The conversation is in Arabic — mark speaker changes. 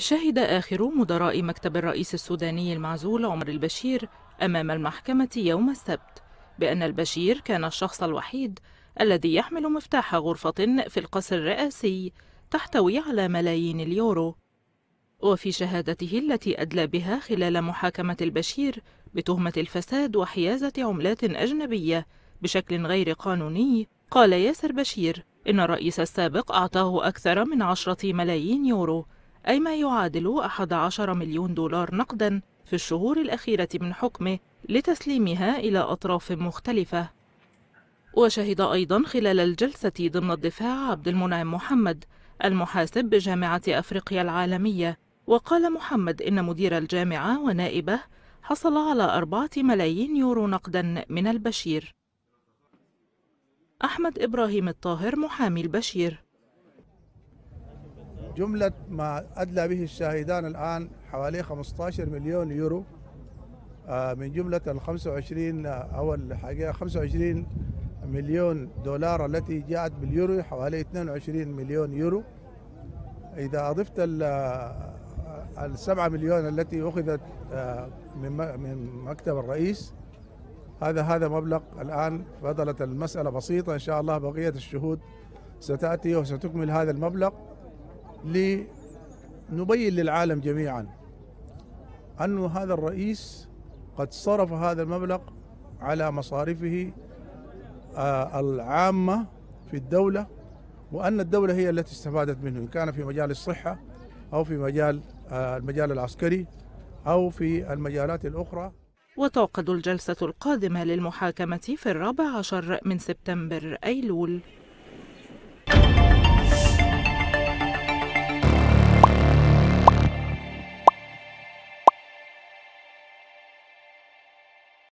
Speaker 1: شهد آخر مدراء مكتب الرئيس السوداني المعزول عمر البشير أمام المحكمة يوم السبت بأن البشير كان الشخص الوحيد الذي يحمل مفتاح غرفة في القصر الرئاسي تحتوي على ملايين اليورو وفي شهادته التي أدلى بها خلال محاكمة البشير بتهمة الفساد وحيازة عملات أجنبية بشكل غير قانوني قال ياسر بشير إن الرئيس السابق أعطاه أكثر من عشرة ملايين يورو أي ما يعادل 11 مليون دولار نقداً في الشهور الأخيرة من حكمه لتسليمها إلى أطراف مختلفة وشهد أيضا خلال الجلسة ضمن الدفاع عبد المنعم محمد المحاسب بجامعة أفريقيا العالمية وقال محمد إن مدير الجامعة ونائبه حصل على أربعة ملايين يورو نقدا من البشير أحمد إبراهيم الطاهر محامي البشير
Speaker 2: جملة ما أدلى به الشاهدان الآن حوالي 15 مليون يورو آه، من جملة ال 25 آه، أو الحقيقة 25 مليون دولار التي جاءت باليورو حوالي 22 مليون يورو إذا أضفت ال 7 آه، مليون التي أخذت من مكتب الرئيس هذا هذا مبلغ الآن فضلت المسألة بسيطة إن شاء الله بقية الشهود ستأتي وستكمل هذا المبلغ لنبين للعالم جميعا أن هذا الرئيس قد صرف هذا المبلغ على مصارفه آه، العامة في الدولة وأن الدولة هي التي استفادت منه إن كان في مجال الصحة أو في مجال آه، المجال العسكري أو في المجالات
Speaker 1: الأخرى وتعقد الجلسة القادمة للمحاكمة في الرابع عشر من سبتمبر أيلول